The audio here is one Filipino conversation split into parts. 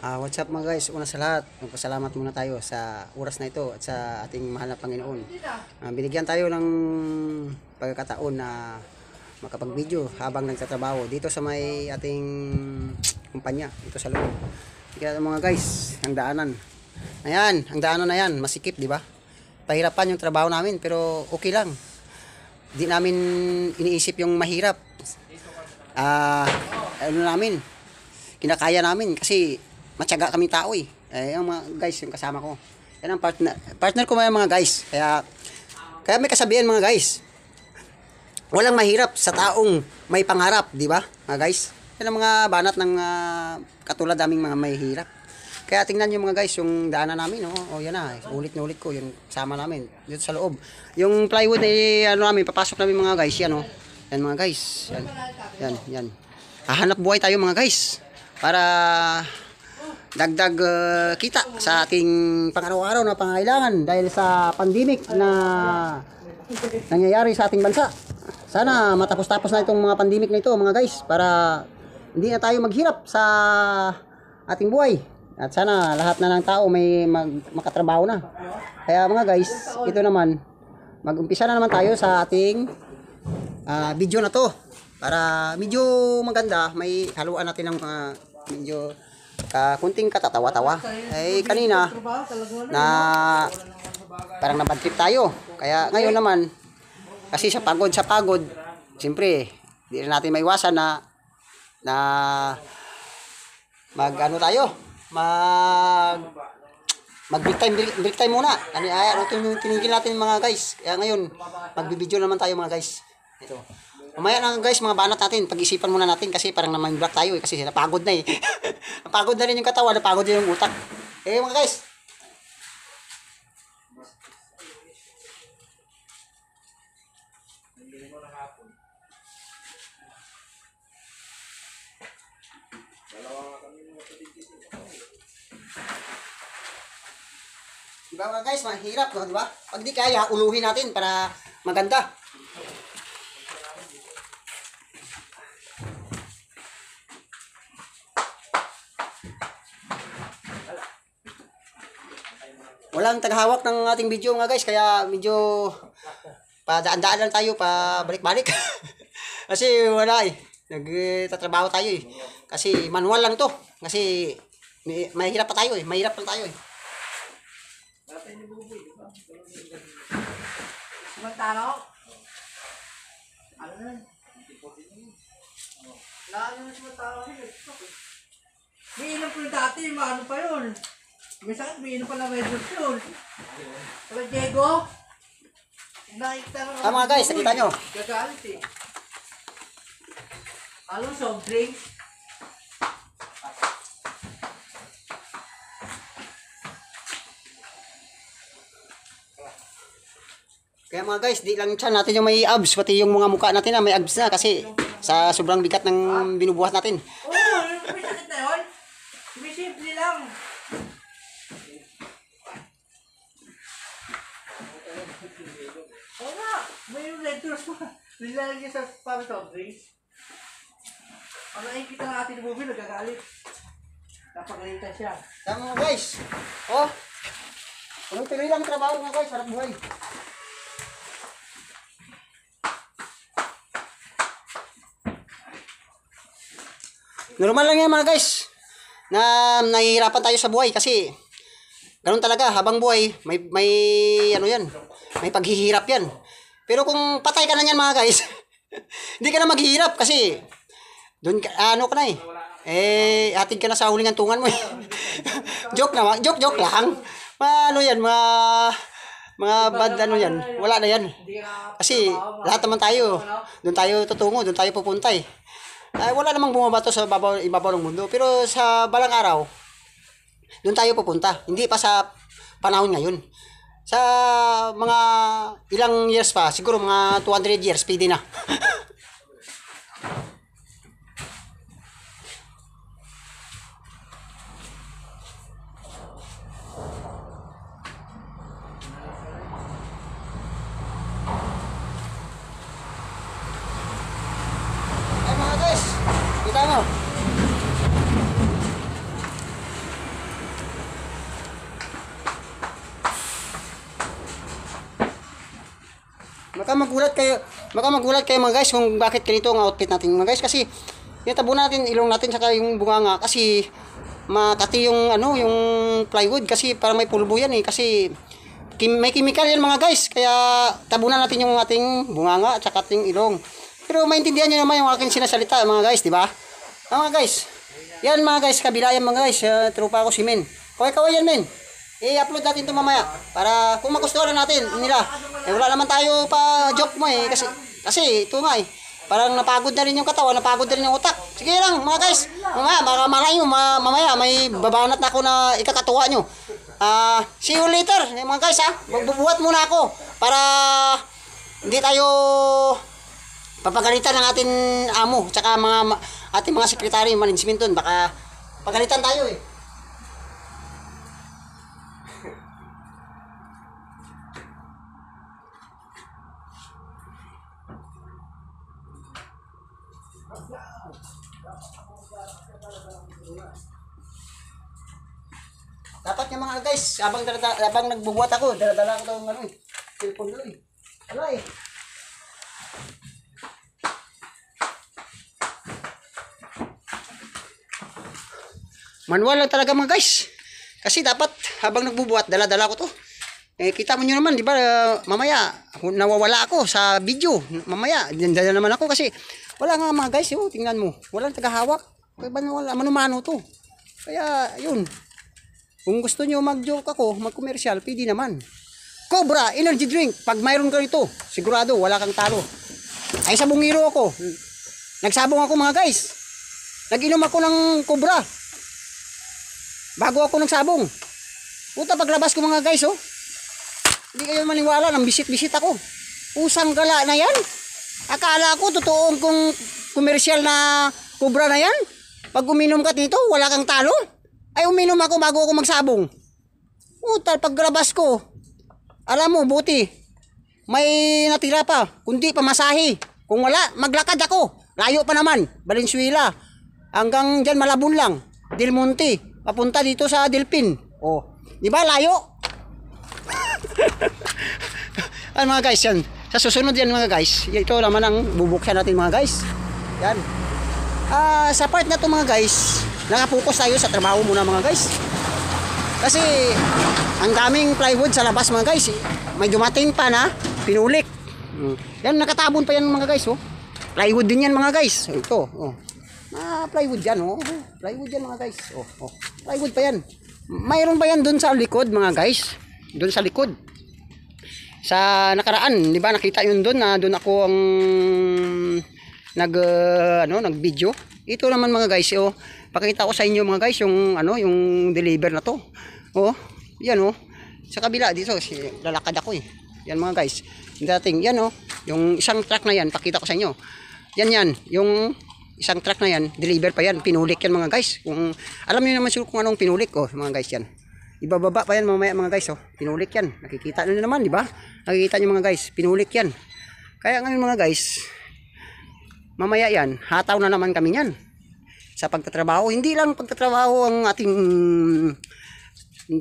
Uh, what's up mga guys? Una sa lahat, magpasalamat muna tayo sa oras na ito at sa ating mahal na Panginoon. Uh, binigyan tayo ng pagkakataon na makapag-video habang nagtatrabaho dito sa may ating kumpanya, dito sa loob. Kaya mga guys, ang daanan. Ayan, ang daanan na yan, masikip, di ba? Pahirapan yung trabaho namin, pero okay lang. Di namin iniisip yung mahirap. Ah, uh, ano namin, kinakaya namin kasi matyaga kami tao eh. Eh, yung mga guys, yung kasama ko. Yan ang partner. Partner ko may mga guys. Kaya, kaya may kasabihan mga guys. Walang mahirap sa taong may pangarap, di ba? Mga guys. Yan ang mga banat ng uh, katulad daming mga may hirap. Kaya tingnan niyo mga guys, yung daanan namin, no? Oh. oh yan na, eh. ulit na ulit ko, yung sama namin, dito sa loob. Yung plywood na eh, ano namin, papasok namin mga guys, yan oh. Yan mga guys, yan, yan, yan. Hahanap buhay tayo mga guys, para dagdag uh, kita sa ating pang-araw-araw na pangailangan dahil sa pandemic na nangyayari sa ating bansa. Sana matapos-tapos na itong mga pandemic na ito mga guys para hindi na tayo maghirap sa ating buhay. At sana lahat na ng tao may mag, makatrabaho na. Kaya mga guys, ito naman, mag-umpisa na naman tayo sa ating uh, video na to. Para medyo maganda, may haluan natin ng uh, medyo ka ah, kunting katatawa-tawa. Ay eh, kanina na parang na tayo. Kaya ngayon naman kasi sa pagod sa pagod, siyempre, hindi natin maiwasan na na mag ano tayo? Mag mag break time break, break time muna. Ano ay ano tinigil natin mga guys. Kaya ngayon magbibideo naman tayo mga guys. Ito. Mamaya na guys, mga banat natin, pag-isipan muna natin kasi parang naman block tayo eh, kasi napagod na eh. napagod na rin yung katawan, napagod na yung utak. Eh mga guys, Diba mga guys, mahirap, no? diba? Pag di kaya, uluhin natin para maganda. walang taghawak ng ating video nga guys kaya medyo padaan-daan lang tayo pa balik-balik kasi wala eh nagtatrabaho tayo eh kasi manual lang to kasi may, mahirap pa tayo eh mahirap lang tayo eh Magtaro? Ano na? Lalo na si Magtaro. May ilang po dati, Ano pa yun? Minsan, umiinom pala Red Bull Fuel. Pero Diego, nakikita ko. Ah, guys, nakita nyo. Gagalit eh. Alam, soft drinks. Kaya mga guys, di lang siya natin yung may abs, pati yung mga mukha natin na ah. may abs na kasi sa sobrang bigat ng binubuhat natin. Ang nakikita ng ating movie, nagagalit. Napagalitan siya. Tama mo guys. Oh. Tuloy-tuloy ano, lang trabaho mo guys. Sarap buhay. Normal lang yan mga guys. Na nahihirapan tayo sa buhay kasi ganun talaga habang buhay may may ano yan. May paghihirap yan. Pero kung patay ka na yan mga guys, hindi ka na maghihirap kasi doon ka, ah, ano ka na eh. Eh, atin ka na sa huling antungan mo eh. joke na, joke, joke lang. Mga ano yan, mga, mga bad ano yan. Wala na yan. Kasi lahat naman tayo, doon tayo tutungo, doon tayo pupunta eh. Ay, wala namang bumabato sa babaw, ibabaw ng mundo. Pero sa balang araw, doon tayo pupunta. Hindi pa sa panahon ngayon. Sa mga ilang years pa, siguro mga 200 years, pwede na. Baka magulat kayo, baka magulat kayo mga guys kung bakit ganito ang outfit natin mga guys kasi yung natin, ilong natin saka yung bunganga kasi matati yung ano, yung plywood kasi para may pulbo yan eh kasi kim may chemical yan mga guys kaya tabunan natin yung ating bunganga at saka ating ilong. Pero maintindihan niyo naman yung akin sinasalita mga guys, di ba? Ah, mga guys. Yan mga guys, kabila yan mga guys, uh, ah, trupa ko si Men. Kaway-kaway yan Men. I-upload natin ito mamaya para kung magustuhan natin nila. Eh wala naman tayo pa joke mo eh kasi kasi ito nga eh. Parang napagod na rin yung katawa, napagod na rin yung utak. Sige lang mga guys, mamaya, mga malayo, ma mamaya may babanat na ako na ikakatuwa nyo. Ah, uh, see you later eh, mga guys ha. Magbubuhat muna ako para hindi tayo papagalitan ng ating amo tsaka mga ating mga sekretary management doon baka pagalitan tayo eh Dapat nga mga guys, habang, dala, habang nagbubuhat ako, dala-dala ko itong ano eh. Cellphone doon eh. eh. Manual lang talaga mga guys. Kasi dapat habang nagbubuhat, dala-dala ko to. Eh, kita mo nyo naman, di ba, uh, mamaya, nawawala ako sa video. Mamaya, dala naman ako kasi wala nga mga guys, oh, tingnan mo. Walang tagahawak. Kaya ba wala, manumano to. Kaya, yun. Kung gusto nyo mag-joke ako, mag-commercial, pwede naman. Cobra Energy Drink. Pag mayroon ka nito, sigurado wala kang talo. Ay sabongiro ako. Nagsabong ako mga guys. Nag-inom ako ng Cobra. Bago ako nagsabong. Puta paglabas ko mga guys oh. Hindi kayo maniwala, nang bisit-bisit ako. Usang gala na yan. Akala ko totoong kung komersyal na Cobra na yan. Pag uminom ka nito, wala kang talo. Ay uminom ako bago ako magsabong. Utal, paggrabas ko. Alam mo, buti. May natira pa, kundi pamasahe. Kung wala, maglakad ako. Layo pa naman, Valenzuela. Hanggang dyan malabon lang. Del Monte, papunta dito sa Delpin. Oh, di ba layo? ano mga guys yan? Sa susunod yan mga guys. Ito naman ang bubuksan natin mga guys. Yan. Ah, uh, sa part na to mga guys, Nakapokus tayo sa trabaho muna mga guys. Kasi ang daming plywood sa labas mga guys. May dumating pa na pinulik. Mm. Yan nakatabon pa yan mga guys oh. Plywood din yan mga guys. Ito oh. Ah, plywood yan oh. Plywood yan mga guys. Oh, oh. Plywood pa yan. Mayroon pa yan doon sa likod mga guys. Doon sa likod. Sa nakaraan, 'di ba nakita yun doon na doon ako ang nag uh, ano, nag video. Ito naman mga guys oh. Pakita ko sa inyo mga guys yung ano, yung deliver na to. Oh, yan oh. Sa kabila dito, si lalakad ako eh. Yan mga guys. Dating yan oh, yung isang truck na yan, pakita ko sa inyo. Yan yan, yung isang truck na yan, deliver pa yan, pinulik yan mga guys. Kung alam niyo naman siguro kung anong pinulik oh, mga guys yan. Ibababa pa yan mamaya mga guys oh. Pinulik yan. Nakikita niyo naman, di ba? Nakikita niyo mga guys, pinulik yan. Kaya ngayon mga guys, mamaya yan, hataw na naman kami yan sa pagtatrabaho. Hindi lang pagtatrabaho ang ating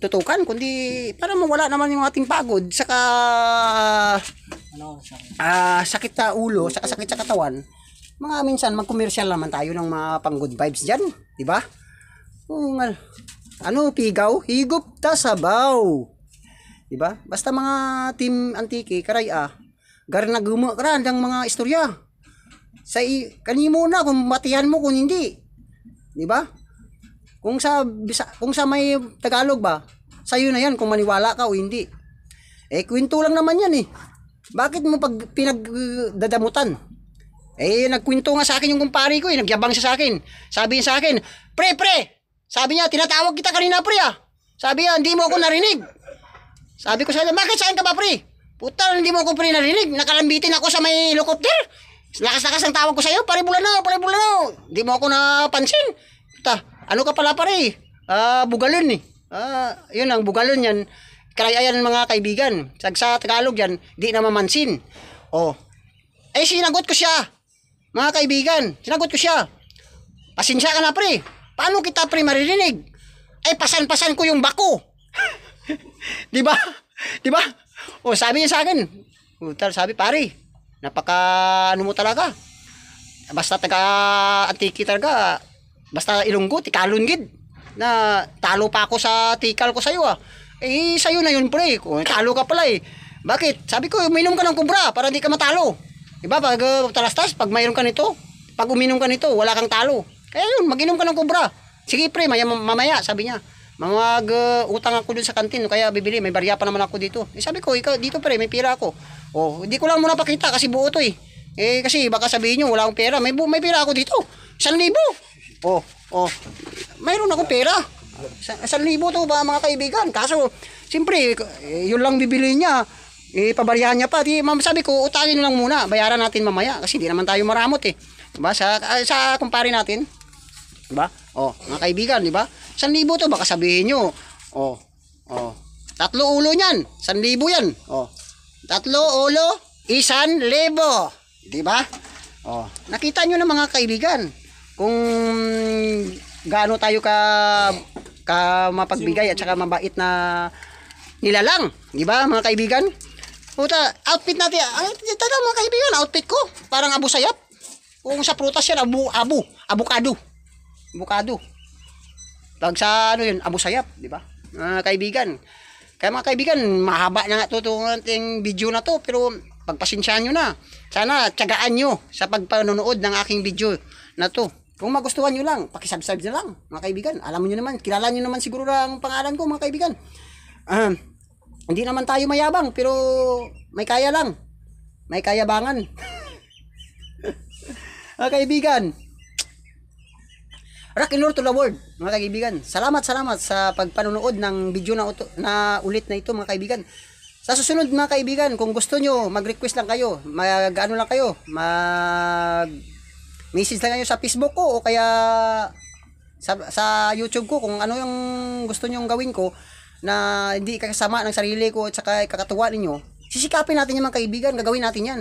tutukan, kundi para mawala naman yung ating pagod, saka uh, sakit sa ulo, saka sakit sa katawan. Mga minsan, mag-commercial naman tayo ng mga pang good vibes dyan, di ba? Kung, ano, pigaw, higop ta sabaw. Di ba? Basta mga team antiki, karay ah, garna ang mga istorya sa kanimo na kung matihan mo kung hindi Di ba? Kung sa kung sa may Tagalog ba, sa'yo na 'yan kung maniwala ka o hindi. Eh kwento lang naman 'yan eh. Bakit mo pag pinagdadamutan? Eh nagkwento nga sa akin yung kumpare ko eh, nagyabang siya sa akin. Sabi niya sa akin, "Pre, pre." Sabi niya, "Tinatawag kita kanina, pre ah." Sabi niya, "Hindi mo ako narinig." Sabi ko sa kanya, "Bakit saan ka ba, pre?" Puta, hindi mo ako pre narinig. Nakalambitin ako sa may helicopter. Lakas-lakas ang tawag ko sa iyo. Pare bulan na, Di mo ako napansin. Ta, ano ka pala pare? Ah, uh, bugalon eh. Ah, uh, yun ang bugalon yan. Kaya ayan mga kaibigan. Sag sa Tagalog yan, di na mamansin. Oh. Eh, sinagot ko siya. Mga kaibigan, sinagot ko siya. Pasensya ka na pre. Paano kita pre maririnig? Eh, pasan-pasan ko yung bako. di ba? Di ba? Oh, sabi niya sa akin. Utal, sabi pare. Napaka ano mo talaga basta taga antiki talaga basta ilunggo tikalon gid na talo pa ako sa tikal ko sa iyo ah eh sa'yo na yun pre ko talo ka pala eh bakit sabi ko uminom ka ng kumbra para hindi ka matalo diba pag uh, talastas pag mayroon ka nito pag uminom ka nito wala kang talo kaya yun maginom ka ng kumbra sige pre maya, mamaya sabi niya mamag uh, utang ako dun sa kantin kaya bibili may barya pa naman ako dito eh, sabi ko ikaw dito pre may pira ako oh hindi ko lang muna pakita kasi buo to eh eh kasi baka sabihin niyo wala akong pera. May may pera ako dito. 1,000. Oh, oh. Mayroon akong pera. 1,000 to ba mga kaibigan? Kaso siyempre eh, yun lang bibili niya. Eh, pabaryahan niya pa. Di, ma'am, sabi ko, utangin lang muna. Bayaran natin mamaya. Kasi hindi naman tayo maramot eh. 'Di ba? Sa, ah, sa kumpare natin. 'Di ba? oh, mga kaibigan, 'di ba? 1,000 to, baka sabihin nyo. oh, Oh. Tatlo ulo niyan. 1,000 yan. Oh. Tatlo ulo, isan libo. 'Di ba? Oh, nakita niyo na mga kaibigan kung gaano tayo ka ka mapagbigay at saka mabait na nilalang, 'di ba mga kaibigan? Puta, outfit natin, ang tanda mga kaibigan, outfit ko, parang abu sayap. Kung sa prutas yan, abu, abu, abukado. Abukado. Pag sa ano yun, abu sayap, di ba? Mga kaibigan. Kaya mga kaibigan, mahaba na nga to, to ating video na to, pero Pagpasensyahan nyo na. Sana tiyagaan nyo sa pagpanonood ng aking video na to. Kung magustuhan nyo lang, pakisubscribe na lang, mga kaibigan. Alam mo nyo naman, kilala nyo naman siguro ang pangalan ko, mga kaibigan. Uh, hindi naman tayo mayabang, pero may kaya lang. May kayabangan. mga kaibigan, rock and roll to the world, mga kaibigan. Salamat, salamat sa pagpanonood ng video na, na ulit na ito, mga kaibigan. Sa susunod mga kaibigan, kung gusto nyo, mag-request lang kayo, mag-ano lang kayo, mag-message lang kayo sa Facebook ko o kaya sa, sa YouTube ko kung ano yung gusto nyo gawin ko na hindi kakasama ng sarili ko at saka kakatuwa ninyo. Sisikapin natin yan mga kaibigan, gagawin natin yan.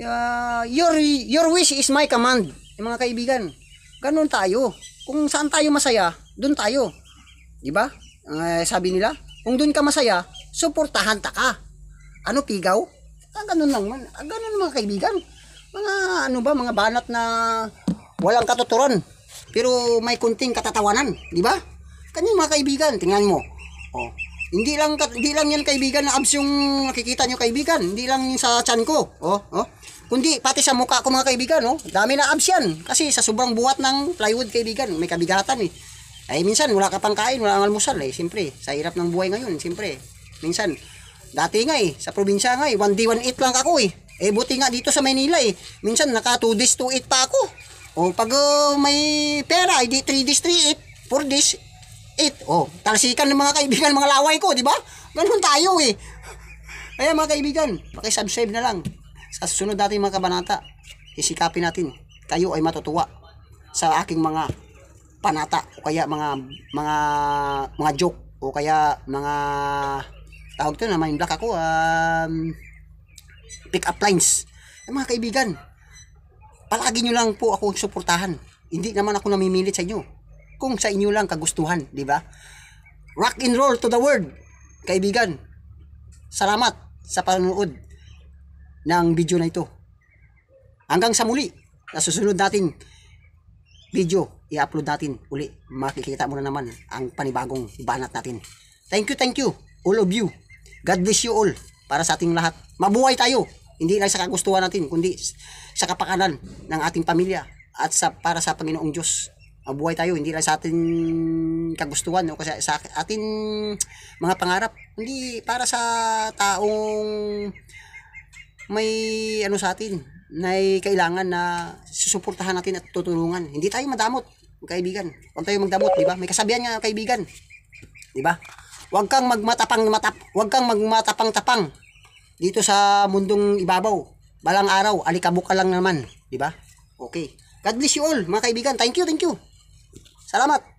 Uh, your, your wish is my command, mga kaibigan. Ganun tayo. Kung saan tayo masaya, doon tayo. 'Di ba? Uh, sabi nila, kung doon ka masaya, suportahan ta ka. Ano pigaw? Ah, ganun lang man. Ah, ganun mga kaibigan. Mga ano ba, mga banat na walang katuturan. Pero may kunting katatawanan, di ba? Kanyang mga kaibigan, tingnan mo. Oh, hindi lang hindi lang yan kaibigan na abs yung nakikita niyo kaibigan. Hindi lang sa chan ko. Oh, oh. Kundi pati sa mukha ko mga kaibigan, oh. Dami na abs yan kasi sa sobrang buhat ng plywood kaibigan, may kabigatan eh. Ay eh, minsan wala ka pang kain, wala kang almusal eh, siyempre. Sa hirap ng buhay ngayon, siyempre. Minsan, dati nga eh, sa probinsya nga eh, 1D 1 lang ako eh. Eh buti nga dito sa Manila eh, minsan naka 2 days 2-8 pa ako. O pag uh, may pera, hindi 3 days 3-8, 4 days 8. O, talsikan ng mga kaibigan, mga laway ko, di ba? Ganun tayo eh. Kaya mga kaibigan, subscribe na lang. Sa susunod natin mga kabanata, isikapin natin. Kayo ay matutuwa sa aking mga panata o kaya mga mga mga joke o kaya mga tawag to na main black ako um, pick up lines eh, mga kaibigan palagi nyo lang po ako suportahan hindi naman ako namimilit sa inyo kung sa inyo lang kagustuhan di ba rock and roll to the world kaibigan salamat sa panonood ng video na ito hanggang sa muli na susunod natin video i-upload natin uli makikita mo na naman ang panibagong banat natin thank you thank you all of you God bless you all para sa ating lahat. Mabuhay tayo. Hindi lang sa kagustuhan natin, kundi sa kapakanan ng ating pamilya at sa para sa Panginoong Diyos. Mabuhay tayo, hindi lang sa ating kagustuhan o no? kasi sa ating mga pangarap, hindi para sa taong may ano sa atin, na kailangan na susuportahan natin at tutulungan. Hindi tayo madamot, kaibigan. Huwag tayo magdamot, di ba? May kasabihan nga, kaibigan. Di ba? Huwag kang magmatapang matap, huwag kang magmatapang-tapang dito sa mundong ibabaw. Balang araw, alikabok ka lang naman, di ba? Okay. God bless you all, mga kaibigan. Thank you, thank you. Salamat.